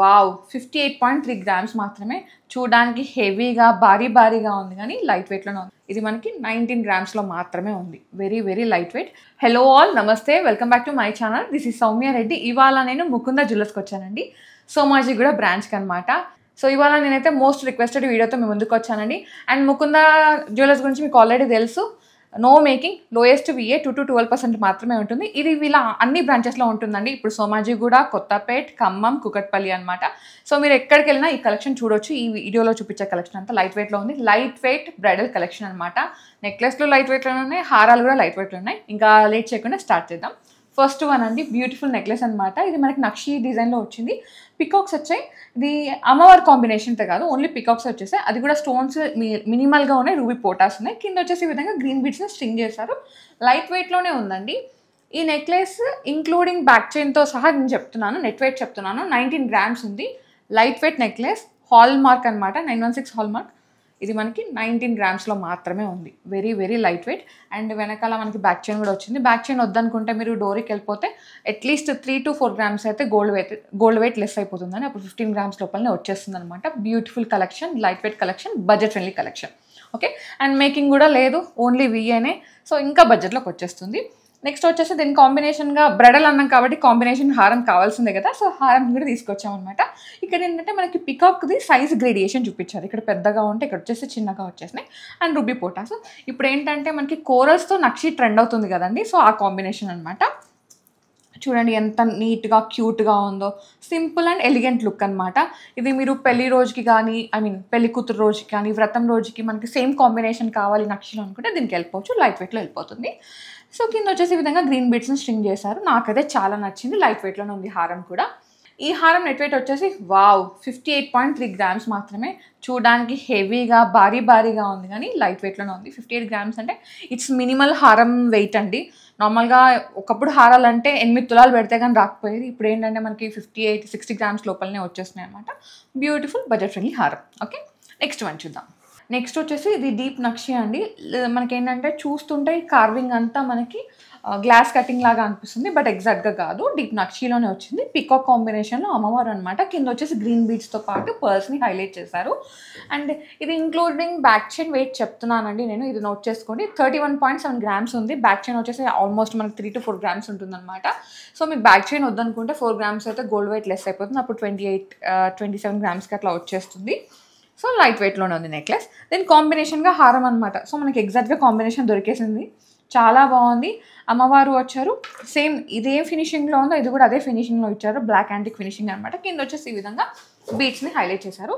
wow fifty eight point three grams మాత్రమే చూడడానికి హెవీగా భారీ భారీగా ఉంది కానీ లైట్ వెయిట్లోనే ఉంది ఇది మనకి నైన్టీన్ గ్రామ్స్లో మాత్రమే ఉంది very very light weight hello all నమస్తే welcome back to my channel this is Soumya Reddy ఇవాళ నేను ముకుంద జ్యువెలర్స్కి వచ్చానండి సోమాజీ కూడా బ్రాంచ్కి అనమాట సో ఇవాళ నేనైతే మోస్ట్ రిక్వెస్టెడ్ వీడియోతో మీ ముందుకు వచ్చానండి అండ్ ముకుంద జ్యువెలర్స్ గురించి మీకు ఆల్రెడీ తెలుసు no making lowest VA two to twelve percent మాత్రమే ఉంటుంది ఇది వీళ్ళ అన్ని బ్రాంచెస్లో ఉంటుందండి ఇప్పుడు సోమాజిగూడ కొత్తపేట్ ఖమ్మం కుకట్పల్లి అనమాట సో మీరు ఎక్కడికి వెళ్ళినా ఈ కలెక్షన్ చూడొచ్చు ఈ వీడియోలో చూపించే కలెక్షన్ అంతా లైట్ వెయిట్లో ఉంది లైట్ వెయిట్ బ్రైడల్ కలెక్షన్ అనమాట నెక్లెస్లు లైట్ వెయిట్లో ఉన్నాయి హారాలు కూడా లైట్ వెయిట్లో ఉన్నాయి ఇంకా లేట్ చేయకుండా స్టార్ట్ చేద్దాం ఫస్ట్ వన్ అండి బ్యూటిఫుల్ నెక్లెస్ అనమాట ఇది మనకి నక్షి డిజైన్లో వచ్చింది పికాక్స్ వచ్చాయి ఇది అమ్మవారి కాంబినేషన్తో కాదు ఓన్లీ పికాక్స్ వచ్చేసాయి అది కూడా స్టోన్స్ మినిమల్గా ఉన్నాయి రూబీ పోటాస్ ఉన్నాయి కింద వచ్చేసి ఈ విధంగా గ్రీన్ బీడ్స్ని స్ట్రింగ్ చేశారు లైట్ వెయిట్లోనే ఉందండి ఈ నెక్లెస్ ఇంక్లూడింగ్ బ్యాక్ చైన్తో సహా నేను చెప్తున్నాను నెట్ వెయిట్ చెప్తున్నాను నైన్టీన్ గ్రామ్స్ ఉంది light weight necklace hallmark అనమాట nine one six hallmark ఇది మనకి నైన్టీన్ గ్రామ్స్లో మాత్రమే ఉంది very very light weight and వెనకాల మనకి బ్యాక్ చైన్ కూడా వచ్చింది బ్యాక్ చైన్ వద్దనుకుంటే మీరు డోరీకి వెళ్ళిపోతే at least three to four grams అయితే gold weight gold weight less అయిపోతుందని అప్పుడు ఫిఫ్టీన్ గ్రామ్స్ లోపలనే వచ్చేస్తుంది అనమాట beautiful collection light weight collection budget friendly collection okay and making కూడా లేదు ఓన్లీ విఏనే సో ఇంకా బడ్జెట్లోకి వచ్చేస్తుంది నెక్స్ట్ వచ్చేసి దీని కాంబినేషన్గా బ్రెడల్ అన్నాం కాబట్టి కాంబినేషన్ హారం కావాల్సిందే కదా సో హారం కూడా అనమాట ఇక్కడ ఏంటంటే మనకి పికాక్ది సైజ్ గ్రేడియేషన్ చూపించారు ఇక్కడ పెద్దగా ఉంటే ఇక్కడ వచ్చేసి చిన్నగా వచ్చేసినాయి అండ్ రుబీ పోటాస్ ఇప్పుడు ఏంటంటే మనకి కోరల్స్తో నక్షి ట్రెండ్ అవుతుంది కదండి సో ఆ కాంబినేషన్ అనమాట చూడండి ఎంత నీట్గా క్యూట్గా ఉందో సింపుల్ అండ్ ఎలిగెంట్ లుక్ అనమాట ఇది మీరు పెళ్లి రోజుకి కానీ ఐ మీన్ పెళ్లి కూతురు రోజుకి కానీ వ్రతం రోజుకి మనకి సేమ్ కాంబినేషన్ కావాలి నక్షలు అనుకుంటే దీనికి వెళ్ళిపోవచ్చు లైట్ వెయిట్లో వెళ్ళిపోతుంది సో కింద వచ్చేసి ఈ విధంగా గ్రీన్ బీట్స్ని స్ట్రింగ్ చేశారు నాకైతే చాలా నచ్చింది లైట్ వెయిట్లోనే ఉంది హారం కూడా ఈ హారం నెట్ వెయిట్ వచ్చేసి wow fifty eight point three grams మాత్రమే చూడడానికి హెవీగా భారీ భారీగా ఉంది కానీ లైట్ వెయిట్లోనే ఉంది ఫిఫ్టీ ఎయిట్ గ్రామ్స్ అంటే ఇట్స్ మినిమల్ హారం వెయిట్ అండి నార్మల్గా ఒకప్పుడు హారాలు అంటే ఎనిమిది తులాలు పెడితే కానీ రాకపోయేది ఇప్పుడు ఏంటంటే మనకి ఫిఫ్టీ ఎయిట్ సిక్స్టీ గ్రామ్స్ లోపలనే వచ్చేస్తున్నాయి అనమాట బ్యూటిఫుల్ బడ్జెట్ ఫ్రెండ్లీ హారం ఓకే నెక్స్ట్ వన్ చూద్దాం నెక్స్ట్ వచ్చేసి ఇది డీప్ నక్షి అండి మనకేంటంటే చూస్తుంటే కార్వింగ్ అంతా మనకి గ్లాస్ కటింగ్ లాగా అనిపిస్తుంది బట్ ఎగ్జాక్ట్గా కాదు డీప్ నక్షీలోనే వచ్చింది పికాక్ కాంబినేషన్లో అమ్మవారు అనమాట కింద వచ్చేసి గ్రీన్ బీడ్స్తో పాటు పర్స్ని హైలైట్ చేశారు అండ్ ఇది ఇంక్లూడింగ్ బ్యాక్ చైన్ వెయిట్ చెప్తున్నానండి నేను ఇది నోట్ చేసుకోండి thirty one point seven grams ఉంది బ్యాక్ చైన్ వచ్చేసి ఆల్మోస్ట్ మనకి త్రీ టు ఫోర్ గ్రామ్స్ ఉంటుందన్నమాట సో మీకు బ్యాక్ చైన్ వద్దనుకుంటే ఫోర్ గ్రామ్స్ అయితే గోల్డ్ వెయిట్ లెస్ అయిపోతుంది అప్పుడు ట్వంటీ ఎయిట్ ట్వంటీ సెవెన్ గ్రామ్స్కి అట్లా వచ్చేస్తుంది సో లైట్ వెయిట్లోనే ఉంది నెక్లెస్ దెన్ కాంబినేషన్గా హారం అనమాట సో మనకి ఎగ్జాక్ట్గా కాంబినేషన్ దొరికేసింది చాలా బాగుంది అమ్మవారు వచ్చారు సేమ్ ఇదే ఫినిషింగ్లో ఉందో ఇది కూడా అదే ఫినిషింగ్లో ఇచ్చారు బ్లాక్ యాంటిక్ ఫినిషింగ్ అనమాట కింద వచ్చేసి ఈ విధంగా బీచ్ని హైలైట్ చేశారు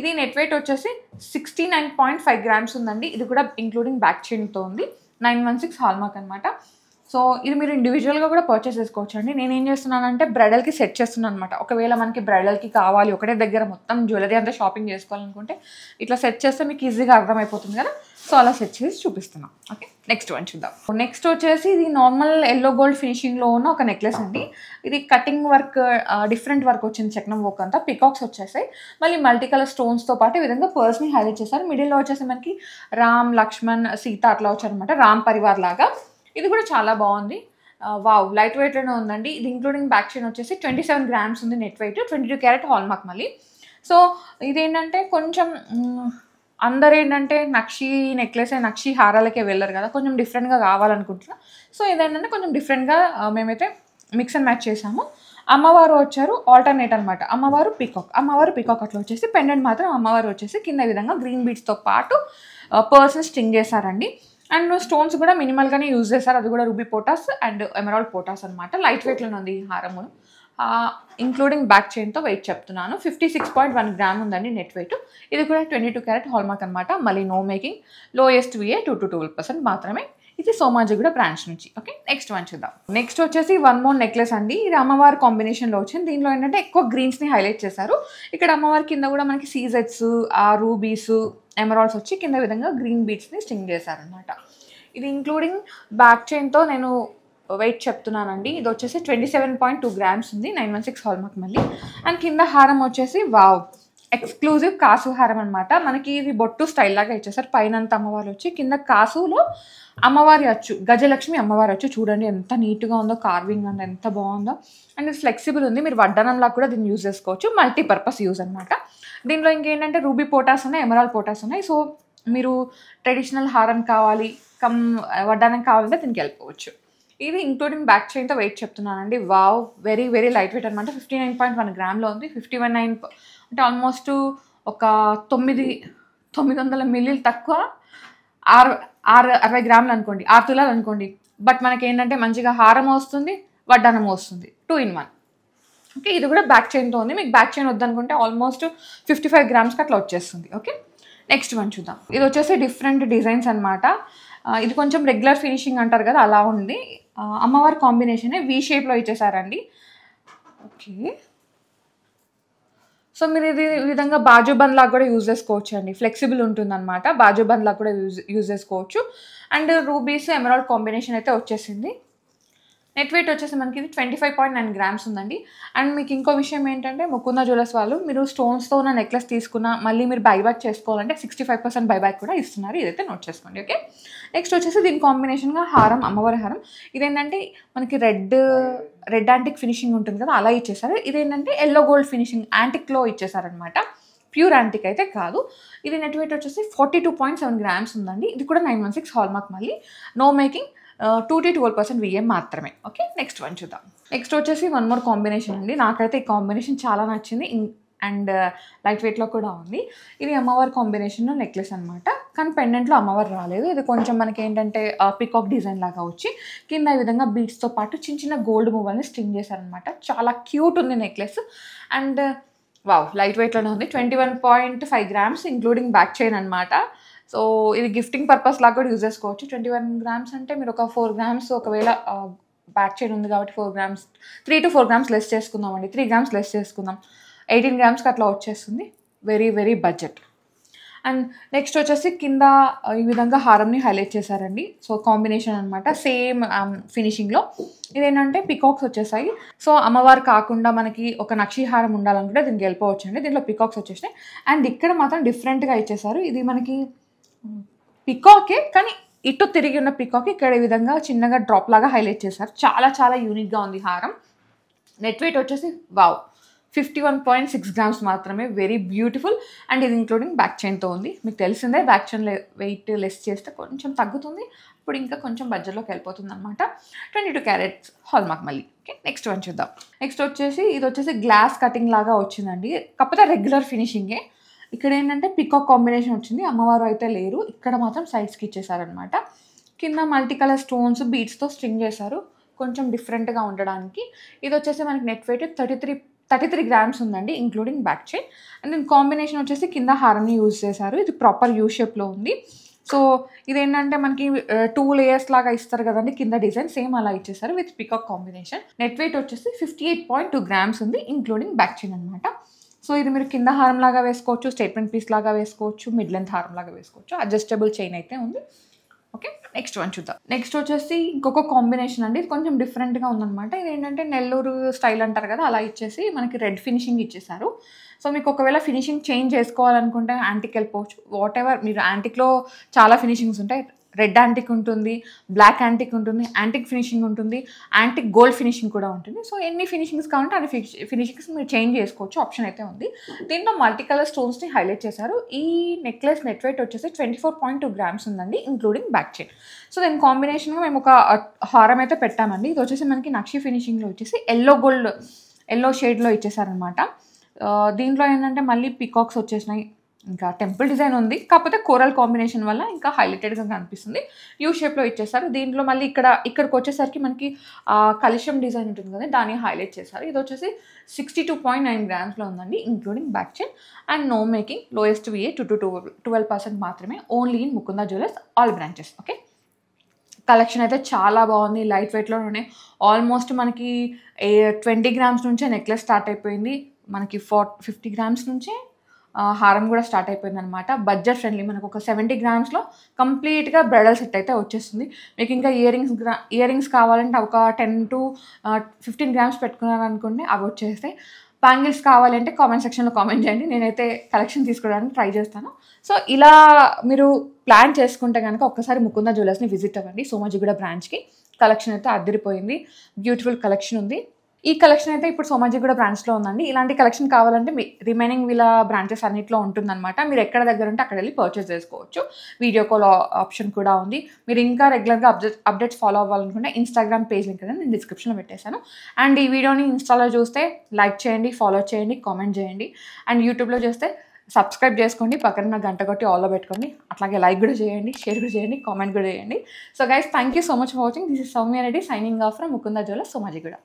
ఇది నెట్ వెయిట్ వచ్చేసి sixty nine point five grams ఉందండి ఇది కూడా ఇంక్లూడింగ్ బ్యాక్ చైన్తో ఉంది నైన్ వన్ సిక్స్ హాల్మార్క్ అనమాట సో ఇది మీరు ఇండివిజువల్గా కూడా పర్చేస్ చేసుకోవచ్చు అండి నేను ఏం చేస్తున్నానంటే బ్రైడల్కి సెట్ చేస్తున్నాను అనమాట ఒకవేళ మనకి బ్రైడల్కి కావాలి ఒకటే దగ్గర మొత్తం జ్యువెలరీ అంతా షాపింగ్ చేసుకోవాలనుకుంటే ఇట్లా సెట్ చేస్తే మీకు ఈజీగా అర్థమైపోతుంది కదా సో అలా సెట్ చేసి చూపిస్తున్నాం ఓకే నెక్స్ట్ వన్ చూద్దాం నెక్స్ట్ వచ్చేసి ఇది నార్మల్ ఎల్లో గోల్డ్ ఫినిషింగ్లో ఉన్న ఒక నెక్లెస్ అండి ఇది కటింగ్ వర్క్ డిఫరెంట్ వర్క్ వచ్చింది చక్నం వర్క్ అంతా పికాక్స్ వచ్చేసాయి మళ్ళీ మల్టీ కలర్ స్టోన్స్తో పాటు ఈ విధంగా పర్స్ని హైలైట్ చేశారు మిడిల్లో వచ్చేసి మనకి రామ్ లక్ష్మణ్ సీత అట్లా వచ్చారనమాట రామ్ పరివార్ లాగా ఇది కూడా చాలా బాగుంది వావ్ లైట్ వెయిట్లోనే ఉందండి ఇది ఇంక్లూడింగ్ బ్యాక్ చైన్ వచ్చేసి ట్వంటీ సెవెన్ గ్రామ్స్ ఉంది net weight twenty two carat hallmark మళ్ళీ సో ఇదేంటంటే కొంచెం అందరు ఏంటంటే నక్షి నెక్లెస్ నక్షి హారాలకే వెళ్ళరు కదా కొంచెం డిఫరెంట్గా కావాలనుకుంటున్నా సో ఇదేంటంటే కొంచెం డిఫరెంట్గా మేమైతే మిక్స్ అండ్ మ్యాచ్ చేసాము అమ్మవారు వచ్చారు ఆల్టర్నేట్ అనమాట అమ్మవారు పీకాక్ అమ్మవారు పీకాక్ అట్లా వచ్చేసి పెండెంట్ మాత్రం అమ్మవారు వచ్చేసి కింద విధంగా గ్రీన్ బీట్స్తో పాటు పర్సన్ స్టింగ్ చేశారండి అండ్ స్టోన్స్ కూడా మినిమల్గానే యూజ్ చేస్తారు అది కూడా రూబీ పోటాస్ అండ్ ఎమరాల్డ్ పోటాస్ అనమాట లైట్ వెయిట్లోనే ఉంది హారము ఇంక్లూడింగ్ బ్యాక్ చైన్తో వెయిట్ చెప్తున్నాను fifty six point one gram ఉందండి నెట్ వెయిట్ ఇది కూడా ట్వంటీ టూ క్యారెట్ హాల్మార్క్ అనమాట మళ్ళీ no making lowest VA two to twelve percent మాత్రమే ఇది సోమాజిగూడ బ్రాంచ్ నుంచి ఓకే నెక్స్ట్ వన్ చూద్దాం నెక్స్ట్ వచ్చేసి వన్ మోర్ నెక్లెస్ అండి ఇది అమ్మవారి కాంబినేషన్లో వచ్చింది దీంట్లో ఏంటంటే ఎక్కువ గ్రీన్స్ని హైలైట్ చేశారు ఇక్కడ అమ్మవారి కింద కూడా మనకి సీజెట్స్ ఆ రూబీస్ ఎమరాల్స్ వచ్చి కింద విధంగా గ్రీన్ ని స్టింగ్ చేశారనమాట ఇది ఇంక్లూడింగ్ బ్యాక్ చైన్తో నేను వెయిట్ చెప్తున్నానండి ఇది వచ్చేసి twenty seven point two grams ఉంది నైన్ వన్ సిక్స్ హాల్ మళ్ళీ అండ్ కింద హారం వచ్చేసి వావ్ ఎక్స్క్లూజివ్ కాసు హారం అనమాట మనకి ఇది బొట్టు స్టైల్ లాగా ఇచ్చేసారు పైన అంత అమ్మవారు వచ్చి కింద కాసులో అమ్మవారి అచ్చు గజలక్ష్మి అమ్మవారి అచ్చు చూడండి ఎంత నీట్గా ఉందో కార్వింగ్ అండ్ ఎంత బాగుందో అండ్ ఇది ఫ్లెక్సిబుల్ ఉంది మీరు వడ్డనంలా కూడా దీన్ని యూజ్ చేసుకోవచ్చు మల్టీపర్పస్ యూజ్ అనమాట దీనిలో ఇంకేంటంటే రూబీ పోటాస్ ఉన్నాయి ఎమరాల్ పోటాస్ ఉన్నాయి సో మీరు ట్రెడిషనల్ హారం కావాలి కమ్ వడ్డానం కావాలంటే దీనికి వెళ్ళిపోవచ్చు ఇది ఇంక్లూడింగ్ బ్యాక్ చైన్తో వెయిట్ చెప్తున్నానండి wow very very light weight అనమాట ఫిఫ్టీ నైన్ పాయింట్ వన్ గ్రామ్లో ఉంది ఫిఫ్టీ వన్ నైన్ అంటే ఆల్మోస్ట్ ఒక తొమ్మిది తొమ్మిది వందల మిల్లీలు తక్కువ ఆరు ఆరు అరవై గ్రాములు అనుకోండి ఆరు తులాలు అనుకోండి బట్ మనకి ఏంటంటే మంచిగా హారం వస్తుంది వడ్డానం వస్తుంది టూ ఇన్ వన్ ఓకే ఇది కూడా బ్యాక్ చైన్తో ఉంది మీకు బ్యాక్ చైన్ వద్దనుకుంటే ఆల్మోస్ట్ ఫిఫ్టీ ఫైవ్ గ్రామ్స్కి అట్లా వచ్చేస్తుంది ఓకే నెక్స్ట్ వన్ చూద్దాం ఇది వచ్చేసి డిఫరెంట్ డిజైన్స్ అనమాట ఇది కొంచెం రెగ్యులర్ ఫినిషింగ్ అంటారు కదా అలా ఉంది అమ్మవారి కాంబినేషనే వీ షేప్లో ఇచ్చేసారండి ఓకే సో మీరు ఇది విధంగా బాజు లాగా కూడా యూజ్ చేసుకోవచ్చు అండి ఫ్లెక్సిబుల్ ఉంటుందన్నమాట బాజు బంద్ లాగా కూడా యూజ్ యూజ్ చేసుకోవచ్చు అండ్ రూబీస్ ఎమరాల్డ్ కాంబినేషన్ అయితే వచ్చేసింది నెట్ వెయిట్ వచ్చేసి మనకి ఇది twenty five point nine grams ఉందండి అండ్ మీకు ఇంకో విషయం ఏంటంటే ముకుంద జ్యువెలర్స్ వాళ్ళు మీరు స్టోన్స్తో ఉన్న నెక్లెస్ తీసుకున్న మళ్ళీ మీరు బైబ్యాక్ చేసుకోవాలంటే సిక్స్టీ ఫైవ్ పర్సెంట్ బైబ్యాక్ కూడా ఇస్తున్నారు ఇదైతే నోట్ చేసుకోండి ఓకే నెక్స్ట్ వచ్చేసి దీని కాంబినేషన్గా హారం అమ్మవారి హారం ఇదేంటంటే మనకి రెడ్ రెడ్ యాంటిక్ ఫినిషింగ్ ఉంటుంది కదా అలా ఇచ్చేసారు ఇదేంటంటే ఎల్లో గోల్డ్ ఫినిషింగ్ యాంటిక్లో ఇచ్చేసారనమాట ప్యూర్ యాంటిక్ అయితే కాదు ఇది నెట్ వెయిట్ వచ్చేసి forty two point seven grams ఉందండి ఇది కూడా నైన్ వన్ సిక్స్ హాల్మార్క్ మళ్ళీ no making two to twelve percent VA మాత్రమే ఓకే నెక్స్ట్ వన్ చూద్దాం నెక్స్ట్ వచ్చేసి వన్ మోర్ కాంబినేషన్ అండి నాకైతే ఈ కాంబినేషన్ చాలా నచ్చింది అండ్ లైట్ వెయిట్లో కూడా ఉంది ఇది అమ్మవారి కాంబినేషన్ నెక్లెస్ అనమాట కానీ పెండెంట్లో అమ్మవారు రాలేదు ఇది కొంచెం మనకి ఏంటంటే పికాక్ డిజైన్ లాగా వచ్చి కింద ఈ విధంగా బీట్స్తో పాటు చిన్న చిన్న గోల్డ్ మూవల్ని స్టింగ్ చేశారనమాట చాలా క్యూట్ ఉంది నెక్లెస్ అండ్ వావ్ లైట్ వెయిట్లోనే ఉంది twenty one point five grams including back chain అనమాట సో ఇది గిఫ్టింగ్ పర్పస్ లాగా కూడా యూజ్ చేసుకోవచ్చు ట్వంటీ వన్ గ్రామ్స్ అంటే మీరు ఒక ఫోర్ గ్రామ్స్ ఒకవేళ బ్యాక్ చేయడం ఉంది కాబట్టి four grams three to four grams less చేసుకుందామండి త్రీ గ్రామ్స్ లెస్ చేసుకుందాం ఎయిటీన్ గ్రామ్స్కి అట్లా వచ్చేస్తుంది very very budget and next వచ్చేసి కింద ఈ విధంగా హారంని హైలైట్ చేశారండి సో కాంబినేషన్ అనమాట సేమ్ ఫినిషింగ్లో ఇదేంటంటే పికాక్స్ వచ్చేసాయి సో అమ్మవారు కాకుండా మనకి ఒక నక్షిహారం ఉండాలనుకుంటే దీనికి వెళ్ళిపోవచ్చు అండి దీంట్లో పికాక్స్ వచ్చేసినాయి అండ్ ఇక్కడ మాత్రం డిఫరెంట్గా ఇచ్చేసారు ఇది మనకి పికాకే కానీ ఇటు తిరిగి ఉన్న పికాక్ ఇక్కడ ఈ విధంగా చిన్నగా డ్రాప్ లాగా హైలైట్ చేశారు చాలా చాలా యూనిక్గా ఉంది హారం నెట్ వెయిట్ వచ్చేసి wow fifty one point six grams మాత్రమే వెరీ బ్యూటిఫుల్ అండ్ ఇది ఇంక్లూడింగ్ బ్యాక్ చైన్తో ఉంది మీకు తెలిసిందే బ్యాక్ చైన్ వెయిట్ లెస్ చేస్తే కొంచెం తగ్గుతుంది ఇప్పుడు ఇంకా కొంచెం బడ్జెట్లోకి వెళ్ళిపోతుంది అనమాట ట్వంటీ టూ క్యారెట్స్ హాల్మార్క్ మళ్ళీ ఓకే నెక్స్ట్ వన్ చూద్దాం నెక్స్ట్ వచ్చేసి ఇది వచ్చేసి గ్లాస్ కటింగ్ లాగా వచ్చిందండి కాకపోతే రెగ్యులర్ ఫినిషింగే ఇక్కడ ఏంటంటే పికాక్ కాంబినేషన్ వచ్చింది అమ్మవారు అయితే లేరు ఇక్కడ మాత్రం సైడ్స్కి ఇచ్చేసారనమాట కింద మల్టీ కలర్ స్టోన్స్ బీట్స్తో స్ట్రింగ్ చేశారు కొంచెం డిఫరెంట్గా ఉండడానికి ఇది వచ్చేసి మనకి net weight thirty three thirty three grams ఉందండి ఇంక్లూడింగ్ బ్యాక్ చైన్ అండ్ దీని కాంబినేషన్ వచ్చేసి కింద హారని యూజ్ చేశారు ఇది ప్రాపర్ యూ షేప్లో ఉంది సో ఇదేంటంటే మనకి టూ uh, లేయర్స్ లాగా ఇస్తారు కదండి కింద డిజైన్ సేమ్ అలా ఇచ్చేసారు with pickup combination net weight వచ్చేసి fifty eight point two grams ఉంది ఇంక్లూడింగ్ బ్యాక్ చైన్ అనమాట సో ఇది మీరు కింద హారం లాగా వేసుకోవచ్చు స్టేట్మెంట్ పీస్ లాగా వేసుకోవచ్చు మిడ్ లెంత్ హారం లాగా వేసుకోవచ్చు అడ్జస్టబుల్ చైన్ అయితే ఉంది ఓకే నెక్స్ట్ వన్ చూద్దాం నెక్స్ట్ వచ్చేసి ఇంకొక కాంబినేషన్ అండి ఇది కొంచెం డిఫరెంట్గా ఉందన్నమాట ఇది ఏంటంటే నెల్లూరు స్టైల్ అంటారు కదా అలా ఇచ్చేసి మనకి రెడ్ ఫినిషింగ్ ఇచ్చేసారు సో మీకు ఒకవేళ ఫినిషింగ్ చేంజ్ చేసుకోవాలనుకుంటే యాంటిక్ వెళ్ళిపోవచ్చు వాట్ ఎవర్ మీరు యాంటిక్లో చాలా ఫినిషింగ్స్ ఉంటాయి రెడ్ యాంటిక్ ఉంటుంది బ్లాక్ యాంటిక్ ఉంటుంది యాంటిక్ ఫినిషింగ్ ఉంటుంది యాంటిక్ గోల్డ్ ఫినిషింగ్ కూడా ఉంటుంది సో ఎన్ని ఫినిషింగ్స్ కావాలంటే అన్ని ఫినిషింగ్స్ మీరు చేంజ్ చేసుకోవచ్చు ఆప్షన్ అయితే ఉంది దీంట్లో మల్టీ కలర్ స్టోన్స్ని హైలైట్ చేశారు ఈ నెక్లెస్ నెట్ వెయిట్ వచ్చేసి twenty four point two grams ఉందండి ఇంక్లూడింగ్ బ్యాక్ చైన్ సో దీని కాంబినేషన్గా మేము ఒక హారం అయితే పెట్టామండి ఇది వచ్చేసి మనకి నక్షి ఫినిషింగ్లో వచ్చేసి ఎల్లో గోల్డ్ ఎల్లో షేడ్లో ఇచ్చేసారనమాట దీంట్లో ఏంటంటే మళ్ళీ పికాక్స్ వచ్చేసినాయి ఇంకా టెంపుల్ డిజైన్ ఉంది కాకపోతే కోరల్ కాంబినేషన్ వల్ల ఇంకా హైలైటెడ్గా కనిపిస్తుంది యూ షేప్లో ఇచ్చేసారు దీంట్లో మళ్ళీ ఇక్కడ ఇక్కడికి వచ్చేసరికి మనకి కలిషం డిజైన్ ఉంటుంది కదా దాన్ని హైలైట్ చేశారు ఇది వచ్చేసి సిక్స్టీ టూ పాయింట్ నైన్ గ్రామ్స్లో ఉందండి including back chain and no making lowest VA to to twelve percent మాత్రమే only in Mukunda jewellers all branches okay collection అయితే చాలా బాగుంది లైట్ వెయిట్లోనే ఆల్మోస్ట్ మనకి ట్వంటీ గ్రామ్స్ నుంచే నెక్లెస్ స్టార్ట్ అయిపోయింది మనకి ఫార్ ఫిఫ్టీ గ్రామ్స్ నుంచే హారం కూడా స్టార్ట్ అయిపోయింది అనమాట బడ్జెట్ ఫ్రెండ్లీ మనకు ఒక సెవెంటీ గ్రామ్స్లో కంప్లీట్గా బ్రైడల్ సెట్ అయితే వచ్చేస్తుంది మీకు ఇంకా ఇయరింగ్స్ గ్రా ఇయరింగ్స్ కావాలంటే ఒక టెన్ టు ఫిఫ్టీన్ గ్రామ్స్ పెట్టుకున్నారనుకోండి అవి వచ్చేస్తాయి బ్యాంగిల్స్ కావాలంటే కామెంట్ సెక్షన్లో కామెంట్ చేయండి నేనైతే కలెక్షన్ తీసుకోవడానికి ట్రై చేస్తాను సో ఇలా మీరు ప్లాన్ చేసుకుంటే కనుక ఒక్కసారి ముకుంద జ్యువెలర్స్ని విజిట్ అవ్వండి సోమాజిగూడ బ్రాంచ్కి కలెక్షన్ అయితే అద్దరిపోయింది బ్యూటిఫుల్ కలెక్షన్ ఉంది ఈ కలెక్షన్ అయితే ఇప్పుడు సోమాజిగూడ బ్రాంచ్లో ఉందండి ఇలాంటి కలెక్షన్ కావాలంటే మీ రిమైనింగ్ వీళ్ళ బ్రాంచెస్ అన్నింటిలో ఉంటుందన్నమాట మీరు ఎక్కడ దగ్గర ఉంటే అక్కడ వెళ్ళి పర్చేస్ చేసుకోవచ్చు వీడియో కాల్ ఆప్షన్ కూడా ఉంది మీరు ఇంకా రెగ్యులర్గా అప్డేట్ అప్డేట్స్ ఫాలో అవ్వాలనుకుంటే ఇన్స్టాగ్రామ్ పేజ్ లింక్ అనేది నేను డిస్క్రిప్షన్లో పెట్టేశాను అండ్ ఈ వీడియోని ఇన్స్టాలో చూస్తే లైక్ చేయండి ఫాలో చేయండి కామెంట్ చేయండి అండ్ యూట్యూబ్లో చూస్తే సబ్స్క్రైబ్ చేసుకోండి పక్కన గంట కొట్టి ఆల్లో పెట్టుకోండి అట్లాగే లైక్ కూడా చేయండి షేర్ కూడా చేయండి కామెంట్ కూడా చేయండి so guys thank you so much for watching this is Soumya Reddy signing off from Mukunda జోల సోమాజిగూడ